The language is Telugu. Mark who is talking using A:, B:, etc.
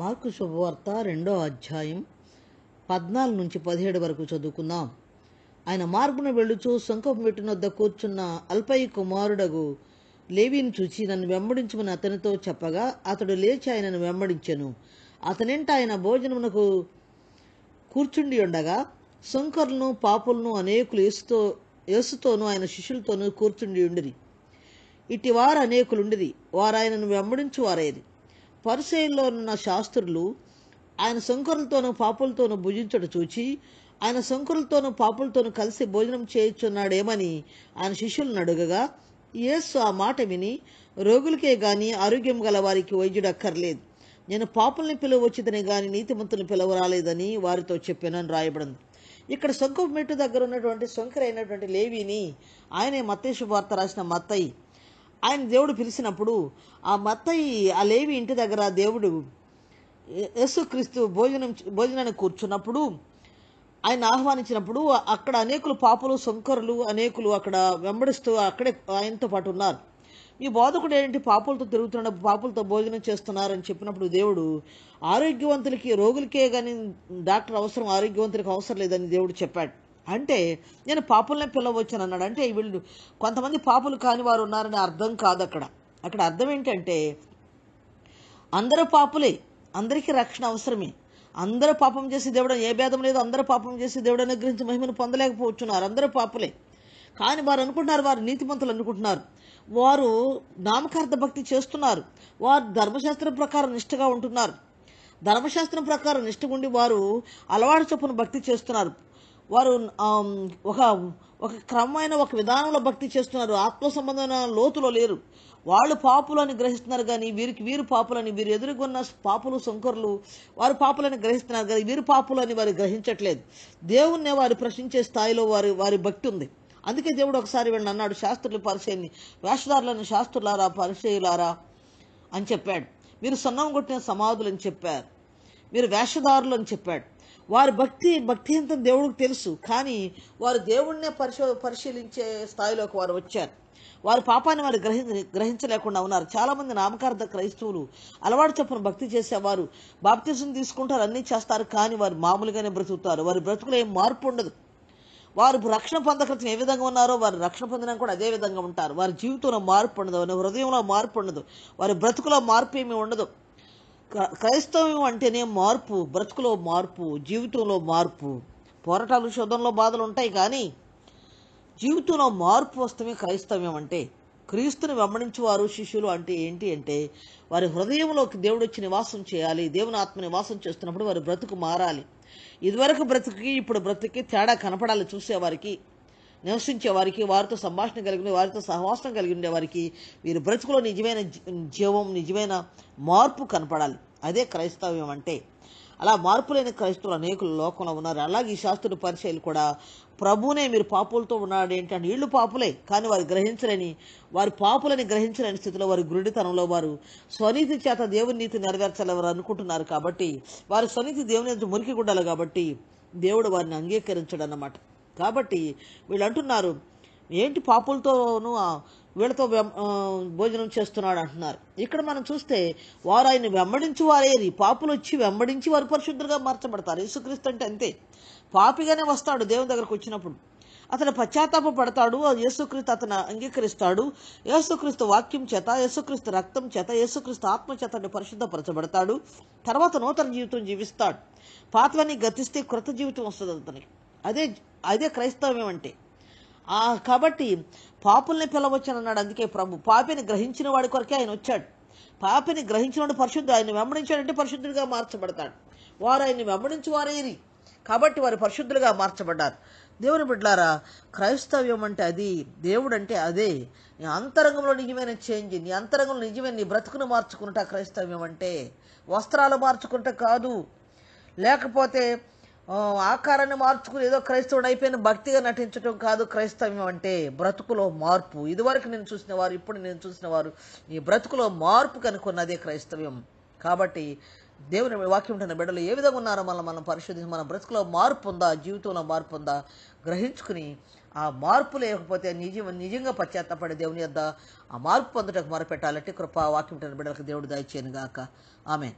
A: మార్కు శుభవార్త రెండో అధ్యాయం పద్నాలుగు నుంచి పదిహేడు వరకు చదువుకుందాం ఆయన మార్పును వెళ్ళుచూ శంఖం వద్ద కూర్చున్న అల్పయ్య కుమారుడగు లేవిని చూచి నన్ను వెంబడించమని అతనితో చెప్పగా అతడు లేచి ఆయనను వెంబడించెను అతనింట ఆయన భోజనమునకు కూర్చుండి ఉండగా శంకర్లను పాపులను అనేకులు ఏసుతో ఏసుతోనూ ఆయన శిష్యులతోనూ కూర్చుండి ఉండిరి వారు అనేకులుండిరి వారు ఆయనను వారేది ఉన్న శాస్త్రులు ఆయన శంకరులతోనూ పాపులతోనూ భుజించడం చూచి ఆయన శంకరులతోనూ పాపులతోనూ కలిసి భోజనం చేయుచున్నాడేమని ఆయన శిష్యులను అడుగగా యేసు ఆ మాట విని రోగులకే గాని ఆరోగ్యం గల వారికి వైద్యుడు అక్కర్లేదు నేను పాపుల్ని పిలవచ్చుదని గాని నీతిమంతులు పిలవరాలేదని వారితో చెప్పానని రాయబడింది ఇక్కడ సొంకు మెట్టు దగ్గర ఉన్నటువంటి అయినటువంటి లేవిని ఆయనే మత్తేశ్వర వార్త రాసిన మత్తయ్య ఆయన దేవుడు పిలిచినప్పుడు ఆ మత్తయి ఆ లేవి ఇంటి దగ్గర దేవుడు యేసుక్రీస్తు భోజనం భోజనానికి కూర్చున్నప్పుడు ఆయన ఆహ్వానించినప్పుడు అక్కడ అనేకులు పాపలు సొంకరులు అనేకులు అక్కడ వెంబడిస్తూ అక్కడే ఆయనతో పాటు ఉన్నారు ఈ బోధకుడు ఏంటి పాపులతో తిరుగుతున్నాడు పాపులతో భోజనం చేస్తున్నారని చెప్పినప్పుడు దేవుడు ఆరోగ్యవంతులకి రోగులకే కానీ డాక్టర్ అవసరం ఆరోగ్యవంతులకు అవసరం లేదని దేవుడు చెప్పాడు అంటే నేను పాపులనే పిలవచ్చాను అన్నాడు అంటే వీళ్ళు కొంతమంది పాపులు కాని వారు ఉన్నారని అర్థం కాదు అక్కడ అక్కడ అర్థం ఏంటంటే అందరూ పాపులే అందరికీ రక్షణ అవసరమే అందరూ పాపం చేసి దేవుడు ఏ భేదం లేదు అందరూ పాపం చేసి దేవుడు అనుగ్రహించి మహిమను పొందలేకపోతున్నారు అందరూ పాపులే కానీ వారు అనుకుంటున్నారు వారు నీతిమంతులు అనుకుంటున్నారు వారు నామకార్థ భక్తి చేస్తున్నారు వారు ధర్మశాస్త్రం ప్రకారం నిష్ఠగా ఉంటున్నారు ధర్మశాస్త్రం ప్రకారం నిష్ఠగుండి వారు అలవాటు చొప్పున భక్తి చేస్తున్నారు వారు ఒక ఒక క్రమమైన ఒక విధానంలో భక్తి చేస్తున్నారు ఆత్మ సంబంధమైన లోతులో లేరు వాళ్ళు పాపులని గ్రహిస్తున్నారు కానీ వీరికి వీరు పాపులని వీరు ఎదుర్కొన్న పాపులు శంకరులు వారు పాపులని గ్రహిస్తున్నారు కానీ వీరు పాపులని వారు గ్రహించట్లేదు దేవుణ్ణే వారు ప్రశ్నించే స్థాయిలో వారి వారి భక్తి ఉంది అందుకే దేవుడు ఒకసారి వీళ్ళు అన్నాడు శాస్త్రులు పరిచయని వేషధారులని శాస్త్రులారా పరిచయులారా అని చెప్పాడు మీరు సన్నం కొట్టిన సమాధులు అని చెప్పారు మీరు వేషధారులు అని చెప్పాడు వారి భక్తి భక్తి అంత దేవుడికి తెలుసు కానీ వారు దేవుణ్ణే పరిశో పరిశీలించే స్థాయిలోకి వారు వచ్చారు వారి పాపాన్ని వారు గ్రహి గ్రహించలేకుండా ఉన్నారు చాలామంది నామకార్థ క్రైస్తవులు అలవాటు చెప్పిన భక్తి చేసేవారు బాప్తిజం తీసుకుంటారు అన్నీ చేస్తారు కానీ వారు మామూలుగానే బ్రతుకుతారు వారి బ్రతుకులో ఏం మార్పు ఉండదు వారు రక్షణ పొందకృతం ఏ విధంగా ఉన్నారో వారు రక్షణ పొందినా కూడా అదే విధంగా ఉంటారు వారి జీవితంలో మార్పు ఉండదు వారి హృదయంలో మార్పు ఉండదు వారి బ్రతుకులో మార్పు ఏమీ ఉండదు క్రైస్తవం అంటేనే మార్పు బ్రతుకులో మార్పు జీవితంలో మార్పు పోరాటాలు శోధంలో బాధలు ఉంటాయి కానీ జీవితంలో మార్పు వస్తమే క్రైస్తవ్యం అంటే క్రీస్తుని వెంబడించేవారు శిష్యులు అంటే ఏంటి అంటే వారి హృదయంలోకి దేవుడు వచ్చి నివాసం చేయాలి దేవుని ఆత్మ నివాసం చేస్తున్నప్పుడు వారి బ్రతుకు మారాలి ఇదివరకు బ్రతుకుకి ఇప్పుడు బ్రతుకి తేడా కనపడాలి చూసేవారికి నివసించే వారికి వారితో సంభాషణ కలిగి వారితో సహవాసం కలిగి ఉండే వారికి వీరి బ్రతుకులో నిజమైన జీవం నిజమైన మార్పు కనపడాలి అదే క్రైస్తవ్యం అంటే అలా మార్పు లేని క్రైస్తవులు అనేకులు లోకంలో ఉన్నారు అలాగే ఈ శాస్త్రుడు పరిచయలు కూడా ప్రభునే మీరు పాపులతో ఉన్నాడు ఏంటి అంటే వీళ్ళు పాపులే కానీ వారు గ్రహించలేని వారి పాపులని గ్రహించలేని స్థితిలో వారి గురుడితనంలో వారు స్వనీతి చేత దేవుని నీతి నెరవేర్చలేవారు అనుకుంటున్నారు కాబట్టి వారి స్వనీతి దేవుని మురికి గుడ్డలు కాబట్టి దేవుడు వారిని అన్నమాట కాబట్టి వీళ్ళు అంటున్నారు ఏంటి పాపులతోనూ వీళ్ళతో భోజనం చేస్తున్నాడు అంటున్నారు ఇక్కడ మనం చూస్తే వారు ఆయన వెంబడించి వారేరి పాపులు వచ్చి వెంబడించి వారు పరిశుద్ధులుగా మార్చబడతారు యేసుక్రీస్తు అంటే అంతే పాపిగానే వస్తాడు దేవుని దగ్గరకు వచ్చినప్పుడు అతను పశ్చాత్తాప పడతాడు యేసుక్రీస్తు అతను అంగీకరిస్తాడు యేసుక్రీస్తు వాక్యం చేత యేసుక్రీస్తు రక్తం చేత యేసుక్రీస్తు ఆత్మ చేత పరిశుద్ధపరచబడతాడు తర్వాత నూతన జీవితం జీవిస్తాడు పాతవన్నీ గతిస్తే కృత జీవితం వస్తుంది అతనికి అదే అదే క్రైస్తవ్యం అంటే కాబట్టి పాపుల్ని పిలవచ్చని అన్నాడు అందుకే ప్రభు పాపిని గ్రహించిన వాడి కొరకే ఆయన వచ్చాడు పాపిని గ్రహించిన వాడు పరిశుద్ధుడు ఆయన వెంబడించాడంటే పరిశుద్ధుడిగా మార్చబడతాడు వారు ఆయన్ని వెంబడించి వారేరి కాబట్టి వారు పరిశుద్ధులుగా మార్చబడ్డారు దేవుని బిడ్లారా క్రైస్తవ్యం అంటే అది దేవుడు అంటే అదే నీ అంతరంగంలో నిజమైన చేంజ్ నీ అంతరంగంలో నిజమైన నీ బ్రతుకును మార్చుకున్నట క్రైస్తవ్యం అంటే వస్త్రాలు మార్చుకుంట కాదు లేకపోతే ఆకారాన్ని మార్చుకుని ఏదో క్రైస్తవుడు అయిపోయిన భక్తిగా నటించడం కాదు క్రైస్తవ్యం అంటే బ్రతుకులో మార్పు ఇదివరకు నేను చూసిన వారు ఇప్పుడు నేను చూసిన వారు ఈ బ్రతుకులో మార్పు కనుక్కున్నదే క్రైస్తవ్యం కాబట్టి దేవుని వాక్యం ఉంటున్న బిడ్డలు ఏ విధంగా ఉన్నారో మనం మనం పరిశోధించి మన బ్రతుకులో మార్పు ఉందా జీవితంలో మార్పు ఉందా గ్రహించుకుని ఆ మార్పు లేకపోతే నిజం నిజంగా పశ్చాత్తపడే దేవుని యొద్ద ఆ మార్పు పొందటకు మొరపెట్టాలంటే కృప వాక్యం బిడ్డలకు దేవుడు దయచేయను గాక ఆమె